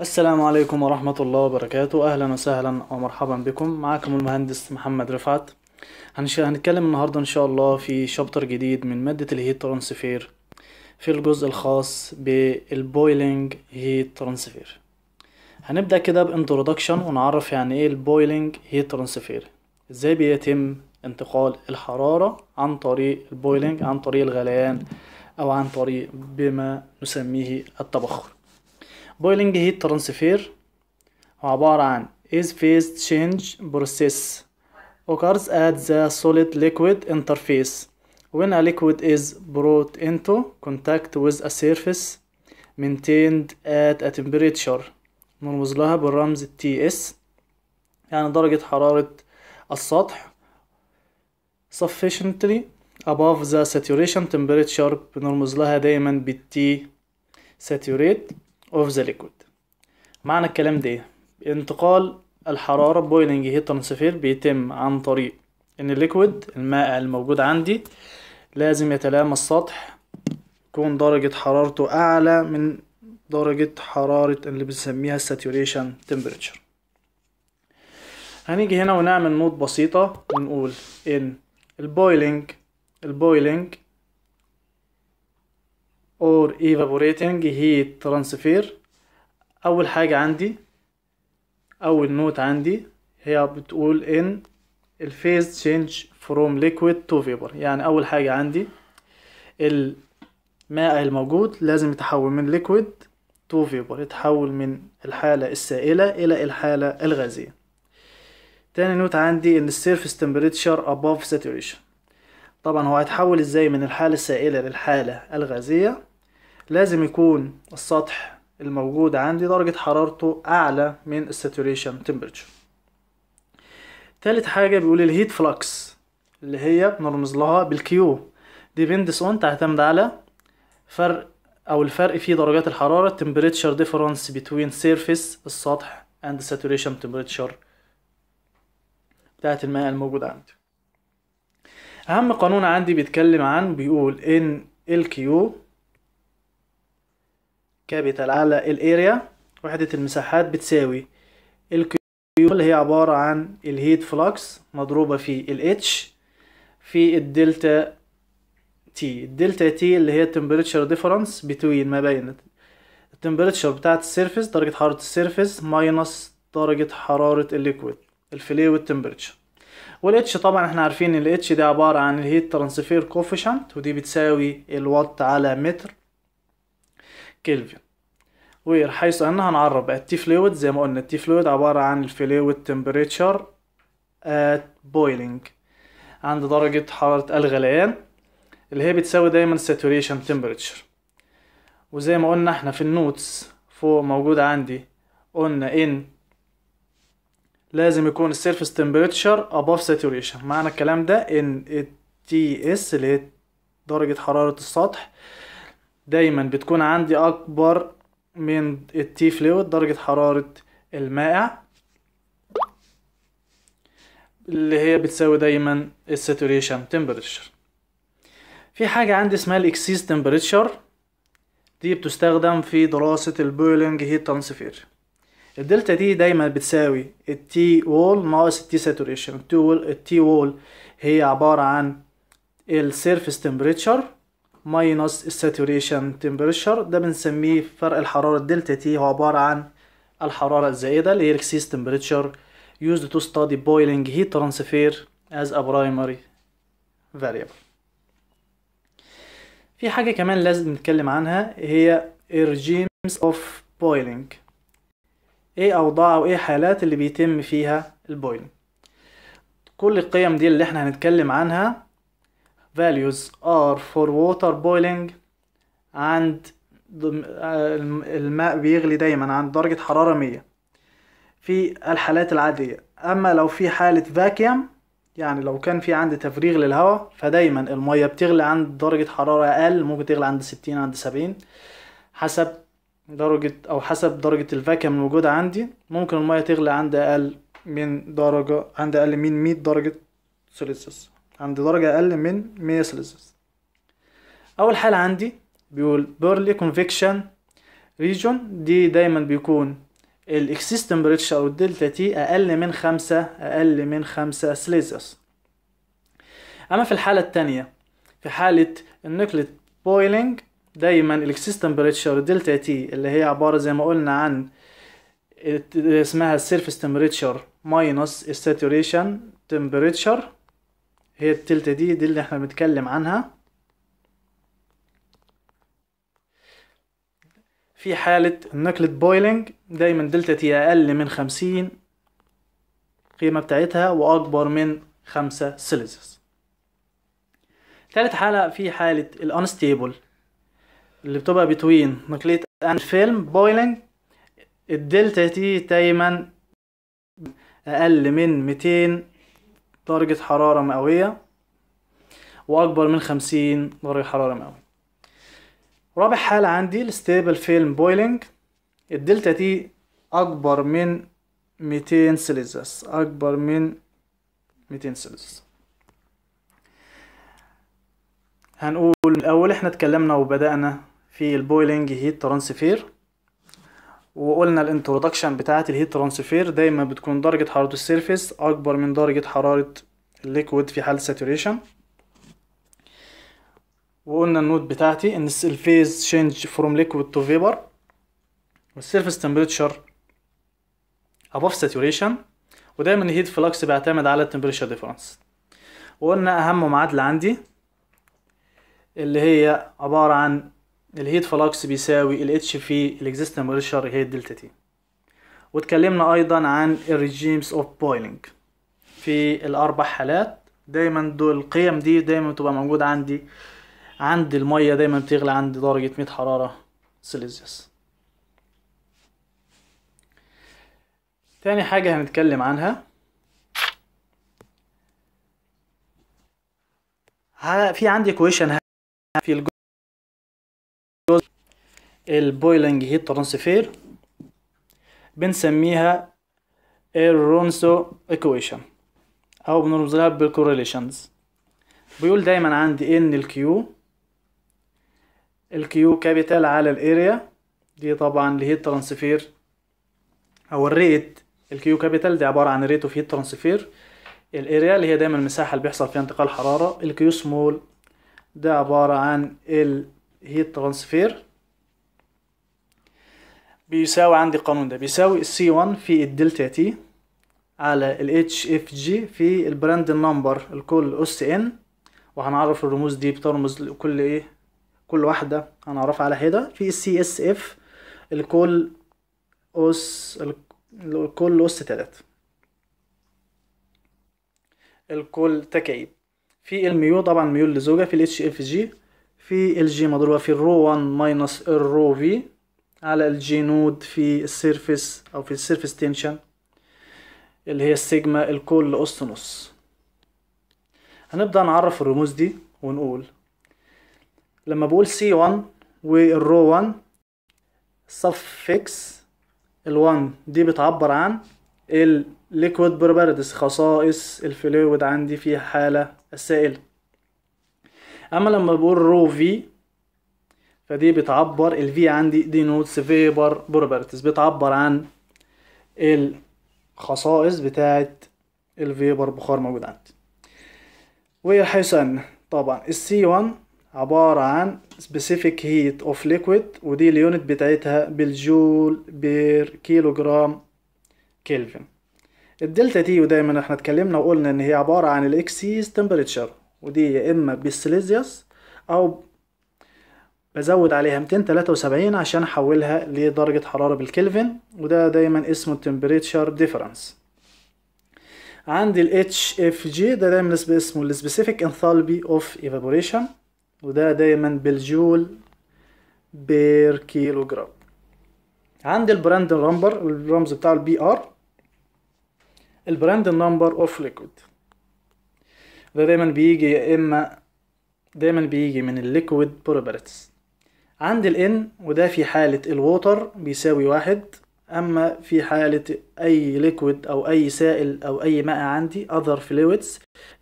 السلام عليكم ورحمة الله وبركاته أهلا وسهلا ومرحبا بكم معكم المهندس محمد رفعت هنتكلم النهاردة إن شاء الله في شابتر جديد من مادة الهيت ترانسفير في الجزء الخاص بالبويلينج هيت ترانسفير هنبدأ كده بانترودكشن ونعرف يعني ايه البويلينج هيت ترانسفير ازاي بيتم انتقال الحرارة عن طريق البويلينج عن طريق الغليان أو عن طريق بما نسميه التبخر boiling heat transfer هو عبارة عن is phase change process occurs at the solid liquid interface when a liquid is brought into contact with a surface maintained at a temperature نرمز لها بالرمز TS يعني درجة حرارة السطح sufficiently above the saturation temperature بنرمز لها دايما بالT saturate اوف ذا ليكويد معنى الكلام ده ايه انتقال الحرارة بويلنج هيت ترانسفير بيتم عن طريق ان الليكويد الماء الموجود عندي لازم يتلامى السطح يكون درجة حرارته أعلى من درجة حرارة اللي بنسميها الساتوريشن temperature هنيجي هنا ونعمل نوت بسيطة ونقول إن البويلينج البويلينج or evaporating heat transfer اول حاجة عندي اول نوت عندي هي بتقول ان الفيز تشينج فروم ليكويد تو فيبر يعني اول حاجة عندي الماء الموجود لازم يتحول من ليكويد تو فيبر يتحول من الحالة السائلة الى الحالة الغازية تاني نوت عندي ان السيرفس تمبريتشر above saturation طبعا هو هيتحول ازاي من الحالة السائلة للحالة الغازية لازم يكون السطح الموجود عندي درجة حرارته أعلى من الساتوريشن تمبرتشر تالت حاجة بيقول الهيت فلكس اللي هي بنرمز لها بالكيو ديبندس اون تعتمد على فرق أو الفرق في درجات الحرارة temperature difference between surface السطح and saturation temperature بتاعت الماء الموجود عندي أهم قانون عندي بيتكلم عن بيقول إن الكيو كابيتال على الاريا وحدة المساحات بتساوي الكيو اللي هي عبارة عن الهيت فلوكس مضروبة في الاتش في الدلتا تي الدلتا تي اللي هي التمبريتشر ديفرنس بتوين ما بين التمبريتشر بتاعة السيرفيس درجة حرارة السيرفيس ماينس درجة حرارة الليكويد الفلي والتمبريتشر والاتش طبعا احنا عارفين ان الاتش دي عبارة عن الهيت ترانسفير كوفيشنت ودي بتساوي الوات على متر كلفن وير حيث ان هنعرف بقى التي فلويد زي ما قلنا التي فلويد عبارة عن الفلويد تمبريتشر ات بويلينج عند درجة حرارة الغليان اللي هي بتساوي دايما ساتوريشن تمبريتشر وزي ما قلنا احنا في النوتس فوق موجود عندي قلنا ان لازم يكون السيرفس تمبريتشر اباف ساتوريشن معنى الكلام ده ان التي اس اللي هي درجة حرارة السطح دايما بتكون عندي اكبر من التي فلويد درجة حرارة المائع اللي هي بتساوي دايما الساتوريشن تمبرتشر في حاجة عندي اسمها الاكسيس تمبرتشر دي بتستخدم في دراسة البويلنج هيت ترانسفير الدلتا دي دايما بتساوي التي وول ناقص التي ساتوريشن التي وول هي عبارة عن السيرفس تمبريتشر ماينس الساتوريشن تمبرشر ده بنسميه فرق الحرارة دلتا تي هو عبارة عن الحرارة الزائدة اللي هي الاكسيس تمبرشر used to study boiling heat transfer as a primary variable في حاجة كمان لازم نتكلم عنها هي regimes of boiling ايه اوضاع او ايه حالات اللي بيتم فيها البويلنج كل القيم دي اللي احنا هنتكلم عنها values are for water boiling and uh, الماء بيغلي دايما عند درجة حرارة مية في الحالات العادية أما لو في حالة فاكيوم يعني لو كان في عندي تفريغ للهواء فدايما المية بتغلي عند درجة حرارة أقل ممكن تغلي عند ستين عند سبعين حسب درجة أو حسب درجة الفاكيوم الموجودة عندي ممكن المية تغلي عند أقل من درجة عند أقل من مية درجة سيلسيوس عند درجة أقل من ميسلز أول حالة عندي بيقول بيرلي كونفكشن ريجون دي دايما بيكون الاكسيس تمبريتش او الدلتا تي اقل من خمسة اقل من خمسة سليزيوس اما في الحالة التانية في حالة النوكلت بويلينج دايما الاكسيس او الدلتا تي اللي هي عبارة زي ما قلنا عن اسمها السيرفيس تمبريتشر ماينس الساتوريشن تمبريتشر هي التلتة دي دي اللي احنا بنتكلم عنها في حالة النكلة بويلنج دايما دلتا تي أقل من خمسين قيمة بتاعتها وأكبر من خمسة سيليزيوس تالت حالة في حالة الانستيبل اللي بتبقى بتوين نقلية اند فيلم بويلنج الدلتا تي دايما أقل من ميتين درجة حرارة مئوية وأكبر من خمسين درجة حرارة مئوية رابع حالة عندي الستيبل فيلم بويلينج الدلتا تي أكبر من ميتين سيليزيوس أكبر من ميتين سيليزيوس هنقول الأول احنا اتكلمنا وبدأنا في البويلينج هيت ترانسفير وقلنا الانترودكشن بتاعت الهيت ترانسفير دايما بتكون درجه حراره السيرفيس اكبر من درجه حراره الليكويد في حال ساتوريشن وقلنا النوت بتاعتي ان الفيز شينج فروم ليكويد تو فيبر والسيرفيس تمبريتشر above saturation ودايما الهيت فلكس بيعتمد على التمبريتشر ديفرنس وقلنا اهم معادله عندي اللي هي عباره عن الهيت فلاكس بيساوي ال في الاكزيستنت بريشر هي الدلتا تي واتكلمنا ايضا عن الريجيمز اوف بويلنج في الاربع حالات دايما دول القيم دي دايما بتبقى موجوده عندي عند الميه دايما بتغلى عند درجه 100 حراره سيليزيوس تاني حاجه هنتكلم عنها في عندي كويشن في الجو البويلنج هيت ترانسفير بنسميها الرونسو ايكويشن او بنرمز لها بالكوريليشنز بيقول دايما عندي ان الكيو الكيو كابيتال على الاريا دي طبعا لهيت ترانسفير او الريت الكيو كابيتال دي عباره عن ريت اوف هيت ترانسفير الاريا اللي هي دايما المساحه اللي بيحصل فيها انتقال حراره الكيو سمول ده عباره عن الهيت ترانسفير بيساوي عندي القانون ده بيساوي السي 1 في الدلتا تي على ال HFG في البراند نمبر الكل اس ان وهنعرف الرموز دي بترمز لكل ايه كل واحدة هنعرفها على حدة في السي اس اف الكل اس الكل اس تلات الكل تكعيب في الميو طبعا ميول لزوجة في ال HFG في الجي مضروبة في الرو 1 ماينس الرو في على نود في السيرفيس او في السيرفيس تنشن اللي هي السيجما الكل أس نص هنبدأ نعرف الرموز دي ونقول لما بقول سي 1 والرو 1 suffix ال1 دي بتعبر عن الليكويد بروبردس خصائص الفلويد عندي في حالة السائلة أما لما بقول رو في فدي بتعبر ال V عندي denotes vapor properties بتعبر عن الخصائص بتاعة الفيبر بخار موجود عندي وحيث طبعا ال C1 عبارة عن specific heat of liquid ودي اليونت بتاعتها بالجول بير جرام كيلفن الدلتا تي ودايما احنا اتكلمنا وقلنا ان هي عبارة عن الاكسيز تمبريتشر ودي يا اما بالسيليزيوس او بزود عليها 273 عشان احولها لدرجة حرارة بالكلفن وده دايما اسمه التمبريتشر ديفرنس عندي ال HFG ده دايما اسمه ال Specific Enthalpy of Evaporation وده دايما بالجول بير كيلو جرام عندي البراند نمبر الرمز بتاعه ال BR البراند نمبر اوف ليكويد ده دايما بيجي يا اما دايما بيجي من الليكويد بروبرتس عند ال N وده في حالة الووتر بيساوي واحد أما في حالة أي ليكويد أو أي سائل أو أي ماء عندي other fluids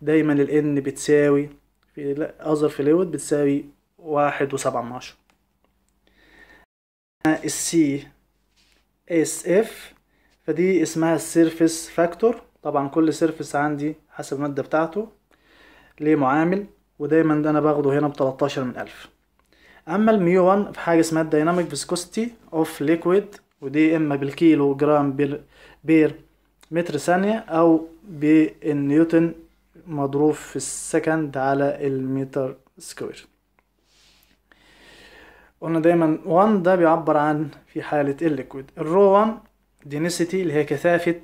دايما ال N بتساوي في other fluid بتساوي واحد وسبعة من عشرة السي اس اف فدي اسمها السيرفس فاكتور طبعا كل سيرفس عندي حسب المادة بتاعته ليه معامل ودايما ده انا باخده هنا بتلتاشر من الف اما الميو 1 في حاجه اسمها الديناميك فيسكوستي اوف ليكويد ودي اما بالكيلو جرام بير, بير متر ثانيه او بالنيوتن مضروب في السكند على المتر سكوير قلنا دايما 1 ده بيعبر عن في حالة الليكويد الرو 1 دينسيتي اللي هي كثافة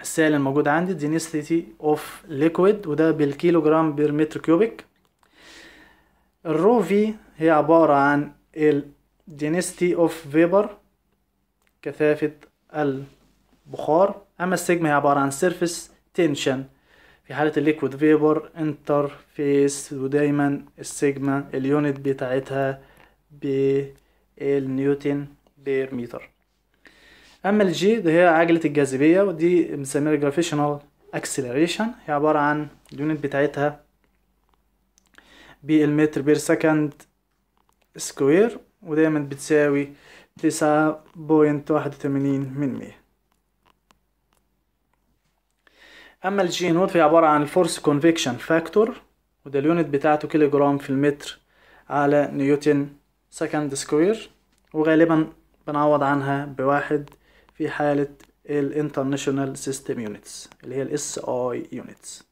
السائل الموجود عندي دينسيتي اوف ليكويد وده بالكيلو جرام بير متر كيوبيك الروفي هي عبارة عن ال density of vapor كثافة البخار أما السيجما هي عبارة عن surface tension في حالة الليكويد فيبر انترفيس ودايما السيجما اليونت بتاعتها بالنيوتن بير متر أما الجي ده هي عجلة الجاذبية ودي بنسميها gravitational acceleration هي عبارة عن اليونت بتاعتها بالمتر بير سكند سكوير ودايما بتساوي تسعة بوينت واحد وثمانين من مية أما الجي نود في عبارة عن الفورس كونفكشن فاكتور وده اليونت بتاعته كيلو جرام في المتر على نيوتن سكند سكوير وغالبا بنعوض عنها بواحد في حالة الانترناشونال سيستم يونتس اللي هي الاس اي يونتس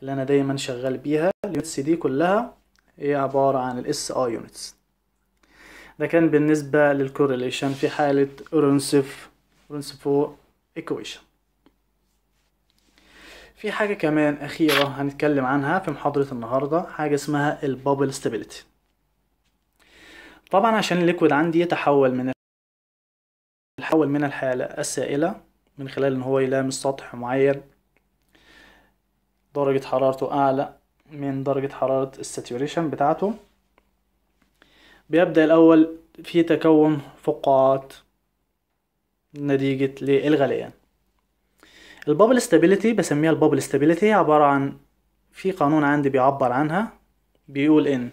اللي انا دايما شغال بيها اليونتس دي كلها هي عبارة عن اس اي يونتس ده كان بالنسبة للكورليشن في حالة رونسف رونسيفو ايكويشن في حاجة كمان أخيرة هنتكلم عنها في محاضرة النهاردة حاجة اسمها البابل ستابيليتي طبعا عشان الليكويد عندي يتحول من يتحول من الحالة السائلة من خلال ان هو يلامس سطح معين درجة حرارته أعلى من درجة حرارة الساتوريشن بتاعته بيبدأ الأول في تكون فقاعات نتيجة للغليان البابل ستابيليتي بسميها البابل ستابيليتي عبارة عن في قانون عندي بيعبر عنها بيقول ان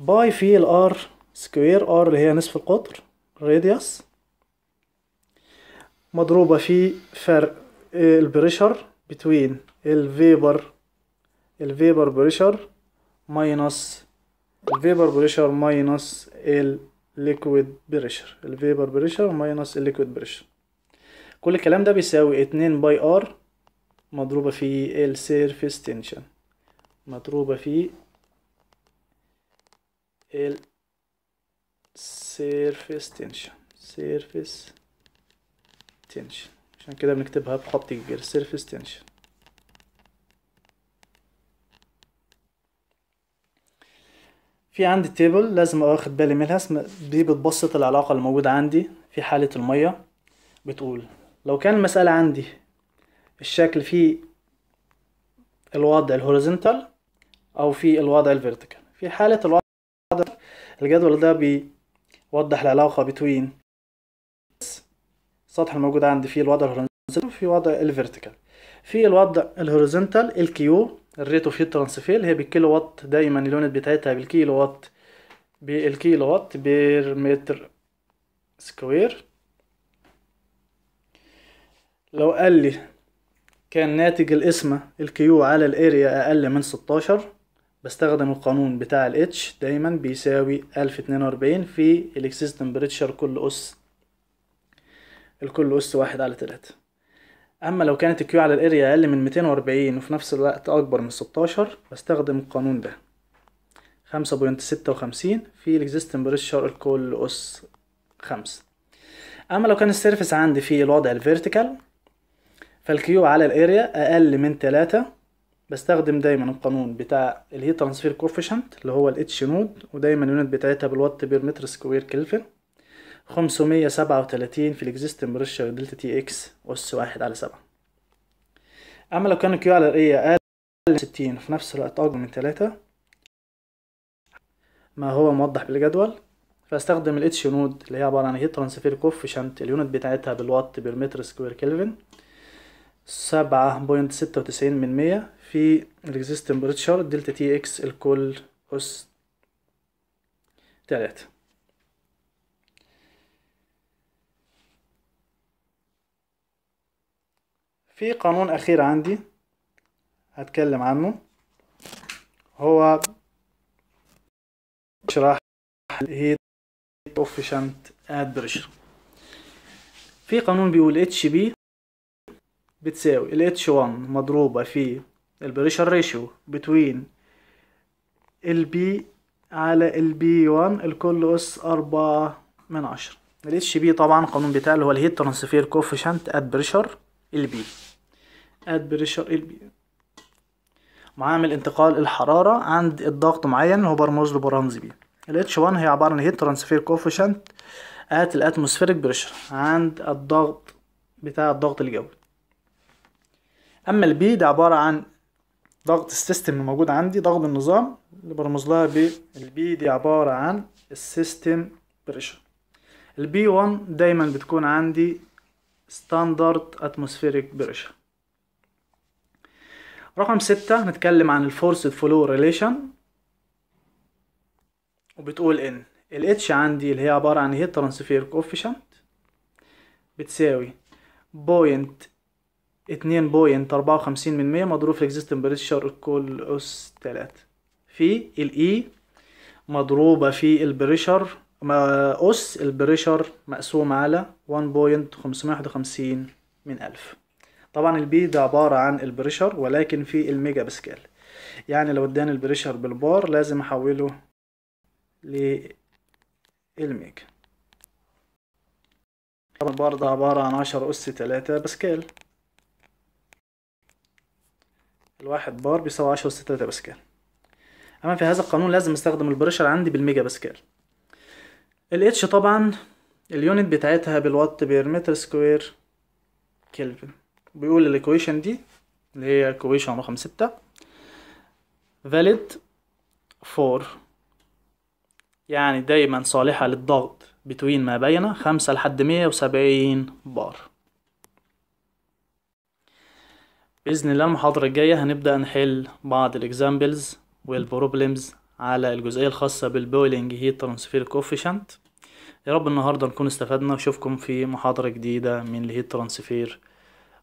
باي في الار سكوير ار اللي هي نصف القطر راديوس مضروبة في فرق البريشر بتوين الفيبر الفيبر بريشر ماينص الفيبر بريشر ماينص الليكويد بريشر الفيبر بريشر ماينص الليكويد بريشر كل الكلام ده بيساوي اتنين باي ار مضروبة في السيرفيس تنشن مضروبة في السيرفيس تنشن سيرفيس تنشن عشان كده بنكتبها بخط كبير سيرفيس تنشن في عندي تيبل لازم اخد بالي منها دي بتبسط العلاقة اللي موجودة عندي في حالة المية بتقول لو كان المسألة عندي الشكل في الوضع الهوريزنتال او في الوضع الفيرتيكال في حالة الوضع الجدول ده بيوضح العلاقة بين السطح الموجود عندي في الوضع الهوريزنتال وفي الوضع الفيرتيكال في الوضع الهوريزنتال الكيو الريت اوف هيت ترانسفير هي بالكيلو وات دايما اليونت بتاعتها بالكيلو وات بالكيلو وات بير متر سكوير لو قال لي كان ناتج القسمة الكيو على الاريا اقل من 16 بستخدم القانون بتاع الاتش دايما بيساوي 1042 في الاكسيستم بريتشر كل اس الكل اس واحد على تلاتة اما لو كانت الكيو على الاريا اقل من 240 وفي نفس الوقت اكبر من 16 بستخدم القانون ده 5.56 في الاكزيستنت بريشر الكول اس 5 اما لو كان السيرفس عندي في الوضع الفيرتيكال فالكيو على الاريا اقل من 3 بستخدم دايما القانون بتاع الهيت ترانسفير كوفيشنت اللي هو الاتش نود ودايما اليونت بتاعتها بالوات بير متر سكوير كلفن 537 في الاكزيستنج بريشر دلتا تي اكس أس واحد على سبعة أما لو كان الكيو على الرئية أقل من 60 في نفس الوقت أكبر من 3 ما هو موضح بالجدول فاستخدم الاتش نود اللي هي عبارة عن هيت ترانسفير كوفيشنت اليونت بتاعتها بالوات بير متر سكوير كلفن سبعة بوينت ستة وتسعين من مية في الاكزيستنج بريشر دلتا تي اكس الكل أس تلاتة في قانون أخير عندي هتكلم عنه هو شرح الهيت اوفيشنت اد بريشر في قانون بيقول اتش بي بتساوي ال اتش 1 مضروبة في البريشر ريشيو بتوين البي على البي 1 الكل اس أربعة من عشرة ال اتش بي طبعا القانون بتاعه اللي هو الهيت ترانسفير كوفيشنت اد بريشر البي at pressure البي معامل انتقال الحرارة عند الضغط معين هو برمز له برمز بي ال H1 هي عبارة عن هيت ترانسفير كوفيشنت at الاتموسفيريك بريشر عند الضغط بتاع الضغط الجوي اما البي ده عبارة عن ضغط السيستم اللي موجود عندي ضغط النظام اللي برمز لها ب B دي عبارة عن السيستم بريشر البي 1 دايما بتكون عندي ستاندرد اتموسفيريك بريشر رقم ستة نتكلم عن الفورس فلو ريليشن وبتقول ان الاتش عندي اللي هي عبارة عن هيت ترانسفير كوفيشنت بتساوي بوينت اتنين بوينت اربعة وخمسين من مية مضروب في الاكزيستن بريشر كل اس تلاتة في الاي e مضروبة في البريشر أس البريشر مقسوم على 1.551 من ألف طبعا البي ده عبارة عن البريشر ولكن في الميجا بسكال يعني لو اداني البريشر بالبار لازم احوله للميجا طبعا البار ده عبارة عن عشرة أس تلاتة بسكال الواحد بار بيساوي عشرة أس تلاتة بسكال أما في هذا القانون لازم استخدم البريشر عندي بالميجا بسكال الاتش طبعا اليونت بتاعتها بالوات بير متر سكوير كلفن بيقول الايكويشن دي اللي هي ايكويشن رقم ستة valid for يعني دايما صالحة للضغط بتوين ما بين خمسة لحد مية وسبعين بار بإذن الله المحاضرة الجاية هنبدأ نحل بعض الإكزامبلز والبروبلمز على الجزئية الخاصة بالبويلنج هيت ترانسفير كوفيشنت يا رب النهاردة نكون استفدنا وأشوفكم في محاضرة جديدة من الهيت ترانسفير